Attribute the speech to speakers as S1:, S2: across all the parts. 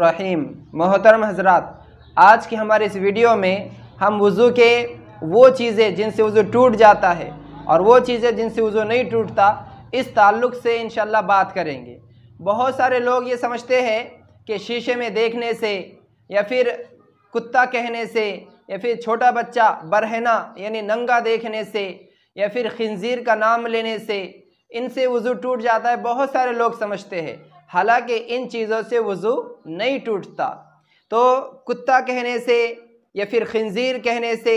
S1: रहीम मोहतरम हजरात आज की हमारे इस वीडियो में हम वज़ू के वो चीज़ें जिनसे वज़ू टूट जाता है और वो चीज़ें जिनसे वज़ू नहीं टूटता इस ताल्लुक़ से इन बात करेंगे बहुत सारे लोग ये समझते हैं कि शीशे में देखने से या फिर कुत्ता कहने से या फिर छोटा बच्चा बरहना यानी नंगा देखने से या फिर खंजीर का नाम लेने से इनसे वज़ू टूट जाता है बहुत सारे लोग समझते हैं हालांकि इन चीज़ों से वज़ू नहीं टूटता तो कुत्ता कहने से या फिर खंजीर कहने से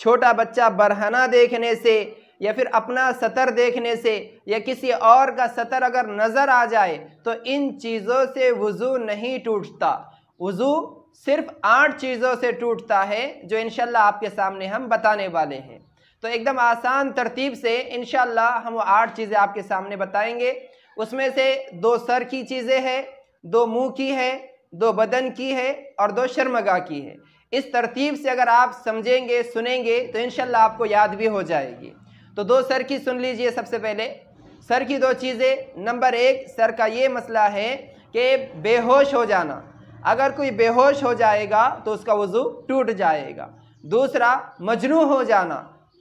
S1: छोटा बच्चा बरहना देखने से या फिर अपना सतर देखने से या किसी और का सतर अगर नज़र आ जाए तो इन चीज़ों से वज़ू नहीं टूटता वज़ू सिर्फ आठ चीज़ों से टूटता है जो इन आपके सामने हम बताने वाले हैं तो एकदम आसान तरतीब से इन हम आठ चीज़ें आपके सामने बताएंगे उसमें से दो सर की चीज़ें हैं दो मुंह की है दो बदन की है और दो शर्मगा की है इस तरतीब से अगर आप समझेंगे सुनेंगे तो इन आपको याद भी हो जाएगी तो दो सर की सुन लीजिए सबसे पहले सर की दो चीज़ें नंबर एक सर का ये मसला है कि बेहोश हो जाना अगर कोई बेहोश हो जाएगा तो उसका वज़ू टूट जाएगा दूसरा मजनू हो जाना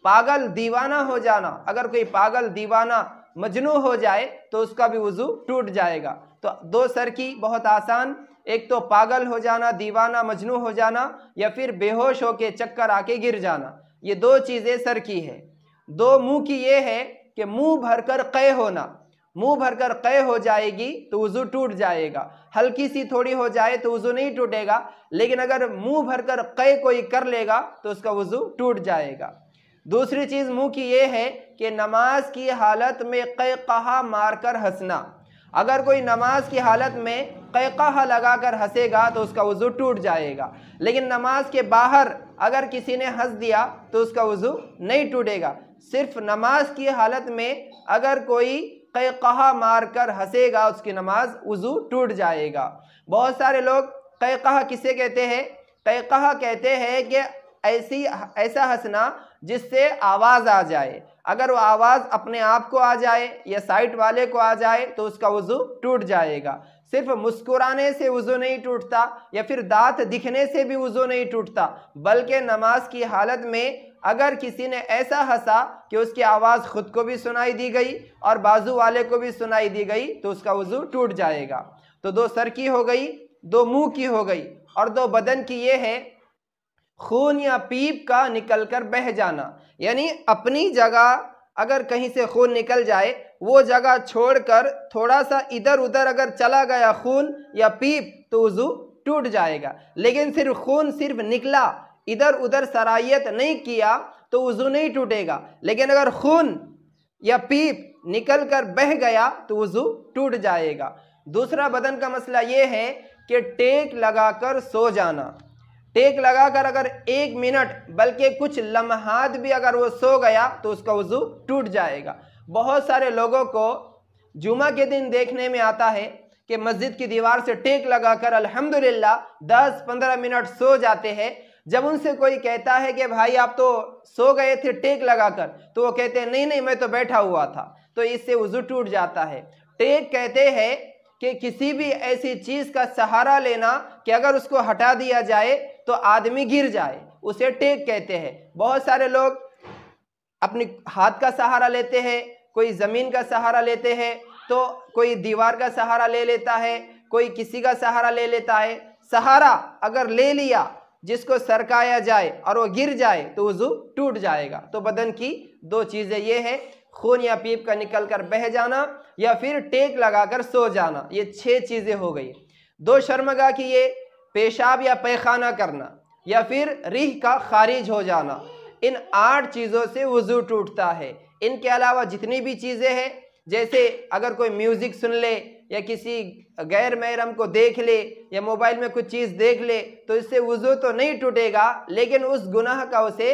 S1: पागल दीवाना हो जाना अगर कोई पागल दीवाना मजनू हो जाए तो उसका भी वज़ू टूट जाएगा तो दो सर की बहुत आसान एक तो पागल हो जाना दीवाना मजनू हो जाना या फिर बेहोश होके चक्कर आके गिर जाना ये दो चीज़ें सर की है दो मुंह की ये है कि मुंह भरकर कै होना मुंह भरकर कै हो जाएगी तो वज़ू टूट जाएगा हल्की सी थोड़ी हो जाए तो वज़ू नहीं टूटेगा लेकिन अगर मुंह भरकर कै कोई कर लेगा तो उसका वज़ू टूट जाएगा दूसरी चीज़ मुँह की ये है कि नमाज की हालत में कहा मारकर हंसना अगर कोई नमाज की हालत में कहा कर हंसेगा तो उसका वज़ू टूट जाएगा लेकिन नमाज के बाहर अगर किसी ने हंस दिया तो उसका वज़ू नहीं टूटेगा सिर्फ नमाज की हालत में अगर कोई कहा मारकर हंसेगा उसकी नमाज वज़ू टूट जाएगा बहुत सारे लोग कहा किसे कहते हैं कहा कहते हैं कि ऐसी ऐसा हंसना जिससे आवाज़ आ जाए अगर वो आवाज़ अपने आप को आ जाए या साइट वाले को आ जाए तो उसका वज़ू टूट जाएगा सिर्फ मुस्कुराने से वज़ू नहीं टूटता या फिर दांत दिखने से भी वज़ू नहीं टूटता बल्कि नमाज की हालत में अगर किसी ने ऐसा हंसा कि उसकी आवाज़ ख़ुद को भी सुनाई दी गई और बाजू वाले को भी सुनाई दी गई तो उसका वज़ू टूट जाएगा तो दो सर की हो गई दो मुंह की हो गई और दो बदन की ये है खून या पीप का निकल कर बह जाना यानी अपनी जगह अगर कहीं से खून निकल जाए वो जगह छोड़कर थोड़ा सा इधर उधर अगर चला गया खून या पीप तो वज़ू टूट जाएगा लेकिन सिर्फ खून सिर्फ निकला इधर उधर सरायत नहीं किया तो वज़ू नहीं टूटेगा लेकिन अगर खून या पीप निकल कर बह गया तो वज़ू टूट जाएगा दूसरा बदन का मसला ये है कि टेक लगाकर सो जाना टेक लगाकर अगर एक मिनट बल्कि कुछ लम्हात भी अगर वो सो गया तो उसका वज़ू टूट जाएगा बहुत सारे लोगों को जुमा के दिन देखने में आता है कि मस्जिद की दीवार से टेक लगाकर अल्हम्दुलिल्लाह 10-15 मिनट सो जाते हैं जब उनसे कोई कहता है कि भाई आप तो सो गए थे टेक लगाकर तो वो कहते हैं नहीं नहीं मैं तो बैठा हुआ था तो इससे वज़ू टूट जाता है टेक कहते हैं कि किसी भी ऐसी चीज़ का सहारा लेना कि अगर उसको हटा दिया जाए तो आदमी गिर जाए उसे टेक कहते हैं बहुत सारे लोग अपने हाथ का सहारा लेते हैं कोई ज़मीन का सहारा लेते हैं तो कोई दीवार का सहारा ले लेता है कोई किसी का सहारा ले लेता है सहारा अगर ले लिया जिसको सरकाया जाए और वो गिर जाए तो वज़ू टूट जाएगा तो बदन की दो चीज़ें ये है खून या पीप का निकल कर बह जाना या फिर टेक लगाकर सो जाना ये छह चीज़ें हो गई दो शर्मगा की ये पेशाब या पैखाना करना या फिर रीह का खारिज हो जाना इन आठ चीज़ों से वज़ू टूटता है इनके अलावा जितनी भी चीज़ें हैं जैसे अगर कोई म्यूज़िक सुन ले या किसी गैर महरम को देख ले या मोबाइल में कुछ चीज़ देख ले तो इससे वज़ू तो नहीं टूटेगा लेकिन उस गुनाह का उसे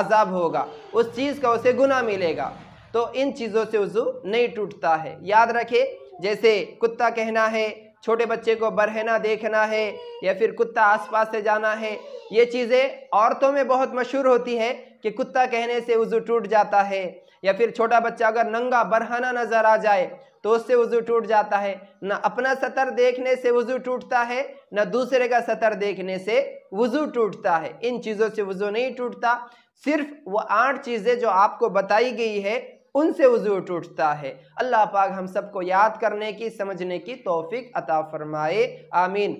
S1: अजाब होगा उस चीज़ का उसे गुनाह मिलेगा तो इन चीज़ों से वज़ू नहीं टूटता है याद रखें जैसे कुत्ता कहना है छोटे बच्चे को बरहना देखना है या फिर कुत्ता आसपास से जाना है ये चीज़ें औरतों में बहुत मशहूर होती हैं कि कुत्ता कहने से वज़ू टूट जाता है या फिर छोटा बच्चा अगर नंगा बरहाना नज़र आ जाए तो उससे वज़ू टूट जाता है ना अपना सतर देखने से वज़ू टूटता है ना दूसरे का सतर देखने से वज़ू टूटता है इन चीज़ों से वज़ू नहीं टूटता सिर्फ वो आठ चीज़ें जो आपको बताई गई है उनसे वजू टूटता है अल्लाह पाक हम सबको याद करने की समझने की तोफ़ी अता फरमाए आमीन